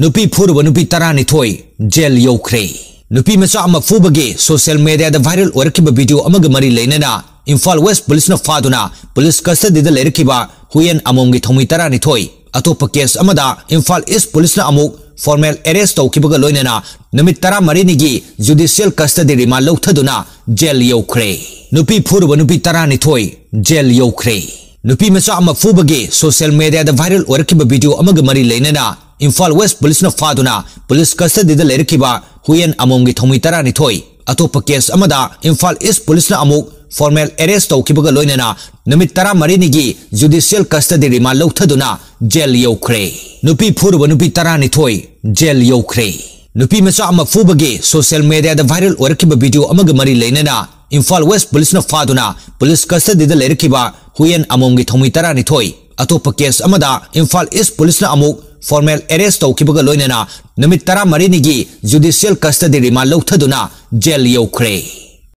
नुपी फूरब नुपी तरानिथोय jail यौख्रे नुपी मचा फूबगे सोशल मीडिया द वायरल ओरखिब वीडियो मरी लेनेना इम्फाल वेस्ट पुलिस न फादुना पुलिस कस्टडी द लेरखिब हुयन अमोंगी थोमी तरानिथोय अतोप केस अमदा इम्फाल ईस्ट पुलिस न अमुक ꯐꯣꯔꯃꯦꯜ ꯑꯦꯔꯦꯁ ꯇꯧꯈꯤꯕꯒ ꯂꯣꯏꯅꯅ ꯅꯨꯃꯤꯠ ꯇꯔꯥꯃꯔꯤꯅꯤꯒꯤ ꯖꯨꯗꯤꯁꯤꯌꯦꯜ जेल ꯔꯤꯃꯥꯟ ꯂꯧꯊꯗꯨꯅ ꯖꯦꯜ ꯌꯧꯈ꯭ꯔꯦ ꯅꯨꯄꯤ ꯐꯨꯔꯕ ꯅꯨꯄꯤ ꯇꯔꯥꯅꯤꯊꯣꯏ ꯖꯦꯜ ꯌꯧꯈ꯭ꯔꯦ ꯅꯨꯄꯤ ꯃꯆꯥ ꯑꯃ ꯐꯨꯕꯒꯤ ꯁꯣꯁꯤꯌꯦꯜ ꯃꯦꯗꯤꯌꯥꯗ ꯚꯥꯏꯔꯦꯜ इम्फाल वेस्ट पुलिस ने पुलिस कस्टडी दे हुएन हुयेन अमोंगी थोमी तरा अतोप केस अमदा इम्फाल ईस्ट पुलिस ने अमुक फॉर्मेल अरेस्ट तौखिबग लोइनना नुमित तरा जुडिशियल कस्टडी रिमा लौथदुना जेल यौखरे नुपी फुरब नुपी तरा जेल यौखरे नुपी मचा फूब फुबगे सोशल मेडिया द वायरल ओरखिब वीडियो अमग मरि लेनना इम्फाल वेस्ट पुलिस ने पुलिस कस्टडी दे हुएन हुयेन अमोंगी थोमी तरा अतोप केस अमदा इम्फाल ईस्ट पुलिस अमुक फॉर्मेल अरेस्ट तौकीबग लोनना नुमित 13 निगी जुडिशियल कस्टडी रिमांड लौथदुना जेल यौख्रे